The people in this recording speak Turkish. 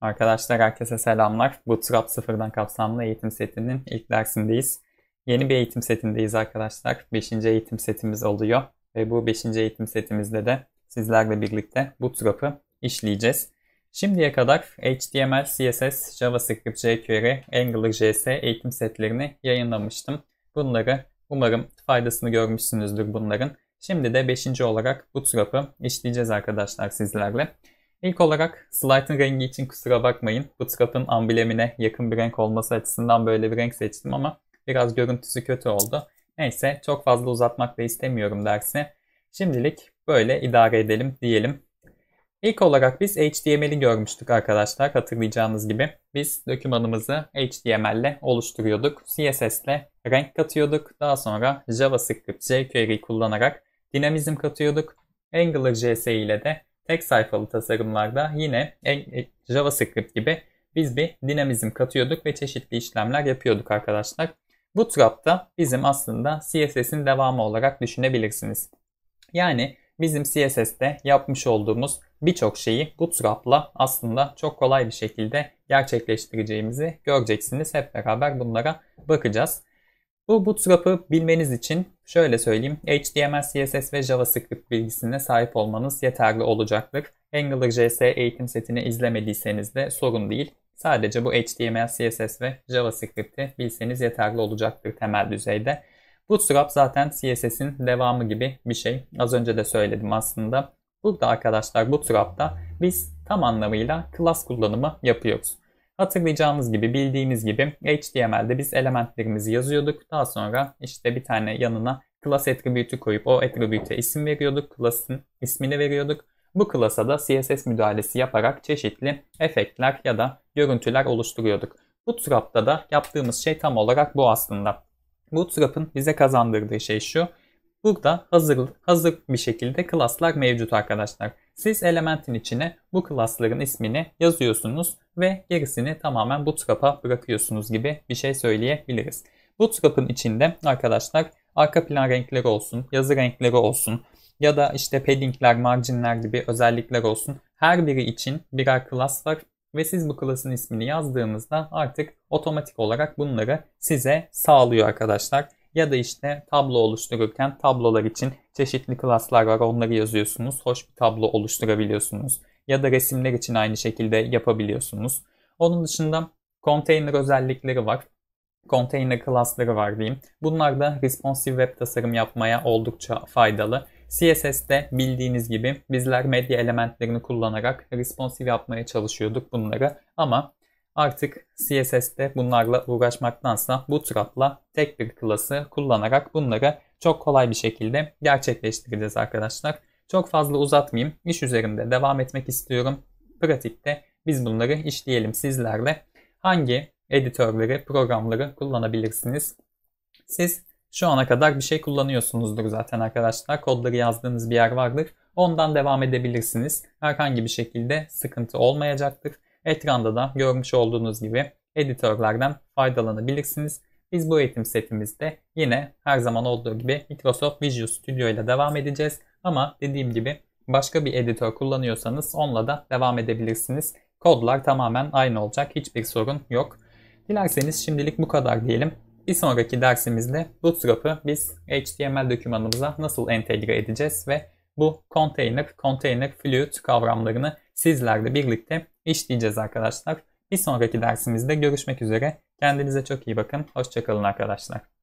Arkadaşlar herkese selamlar. Bootstrap sıfırdan kapsamlı eğitim setinin ilk dersindeyiz. Yeni bir eğitim setindeyiz arkadaşlar. Beşinci eğitim setimiz oluyor. Ve bu beşinci eğitim setimizde de sizlerle birlikte Bootstrap'ı işleyeceğiz. Şimdiye kadar HTML, CSS, JavaScript, jQuery, AngularJS eğitim setlerini yayınlamıştım. Bunları umarım faydasını görmüşsünüzdür bunların. Şimdi de beşinci olarak Bootstrap'ı işleyeceğiz arkadaşlar sizlerle. İlk olarak slide'ın rengi için kusura bakmayın. Bu trap'ın amblemine yakın bir renk olması açısından böyle bir renk seçtim ama biraz görüntüsü kötü oldu. Neyse çok fazla uzatmak da istemiyorum dersi. Şimdilik böyle idare edelim diyelim. İlk olarak biz HTML'i görmüştük arkadaşlar hatırlayacağınız gibi. Biz dokümanımızı HTML ile oluşturuyorduk. CSS ile renk katıyorduk. Daha sonra JavaScript, jQuery kullanarak dinamizm katıyorduk. AngularJS ile de tek sayfalı tasarımlarda yine e, JavaScript gibi biz bir dinamizm katıyorduk ve çeşitli işlemler yapıyorduk arkadaşlar. Bu Bootstrap'ta bizim aslında CSS'in devamı olarak düşünebilirsiniz. Yani bizim CSS'te yapmış olduğumuz birçok şeyi Bootstrap'la aslında çok kolay bir şekilde gerçekleştireceğimizi göreceksiniz. Hep beraber bunlara bakacağız. Bu Bootstrap'ı bilmeniz için şöyle söyleyeyim. HTML, CSS ve JavaScript bilgisine sahip olmanız yeterli olacaktır. AngularJS eğitim setini izlemediyseniz de sorun değil. Sadece bu HTML, CSS ve JavaScript'i bilseniz yeterli olacaktır temel düzeyde. Bootstrap zaten CSS'in devamı gibi bir şey. Az önce de söyledim aslında. Burada arkadaşlar Bootstrap'ta biz tam anlamıyla class kullanımı yapıyoruz. Hatırlayacağınız gibi bildiğimiz gibi HTML'de biz elementlerimizi yazıyorduk. Daha sonra işte bir tane yanına class attribute'ü koyup o attribute'e isim veriyorduk. Class'ın ismini veriyorduk. Bu class'a da CSS müdahalesi yaparak çeşitli efektler ya da görüntüler oluşturuyorduk. Bootstrap'ta da yaptığımız şey tam olarak bu aslında. Bootstrap'ın bize kazandırdığı şey şu. Burada hazır, hazır bir şekilde klaslar mevcut arkadaşlar. Siz elementin içine bu klasların ismini yazıyorsunuz ve gerisini tamamen bootstrap'a bırakıyorsunuz gibi bir şey söyleyebiliriz. Bootstrap'ın içinde arkadaşlar arka plan renkleri olsun, yazı renkleri olsun ya da işte paddingler, marginler gibi özellikler olsun. Her biri için birer klas var ve siz bu klasın ismini yazdığınızda artık otomatik olarak bunları size sağlıyor arkadaşlar. Ya da işte tablo oluştururken tablolar için çeşitli klaslar var onları yazıyorsunuz. Hoş bir tablo oluşturabiliyorsunuz. Ya da resimler için aynı şekilde yapabiliyorsunuz. Onun dışında container özellikleri var. container klasları var diyeyim. Bunlar da responsive web tasarım yapmaya oldukça faydalı. CSS'te bildiğiniz gibi bizler medya elementlerini kullanarak responsive yapmaya çalışıyorduk bunları ama Artık CSS'te bunlarla uğraşmaktansa Bootstrap'la tek bir klası kullanarak bunları çok kolay bir şekilde gerçekleştireceğiz arkadaşlar. Çok fazla uzatmayayım. İş üzerinde devam etmek istiyorum. Pratikte biz bunları işleyelim sizlerle. Hangi editörleri, programları kullanabilirsiniz? Siz şu ana kadar bir şey kullanıyorsunuzdur zaten arkadaşlar. Kodları yazdığınız bir yer vardır. Ondan devam edebilirsiniz. Herhangi bir şekilde sıkıntı olmayacaktır. Ekranda da görmüş olduğunuz gibi editörlerden faydalanabilirsiniz. Biz bu eğitim setimizde yine her zaman olduğu gibi Microsoft Visual Studio ile devam edeceğiz. Ama dediğim gibi başka bir editör kullanıyorsanız onunla da devam edebilirsiniz. Kodlar tamamen aynı olacak. Hiçbir sorun yok. Dilerseniz şimdilik bu kadar diyelim. Bir sonraki dersimizde Bootstrap'ı biz HTML dokümanımıza nasıl entegre edeceğiz ve bu container, container, fluid kavramlarını sizlerle birlikte işleyeceğiz arkadaşlar. Bir sonraki dersimizde görüşmek üzere. Kendinize çok iyi bakın. Hoşçakalın arkadaşlar.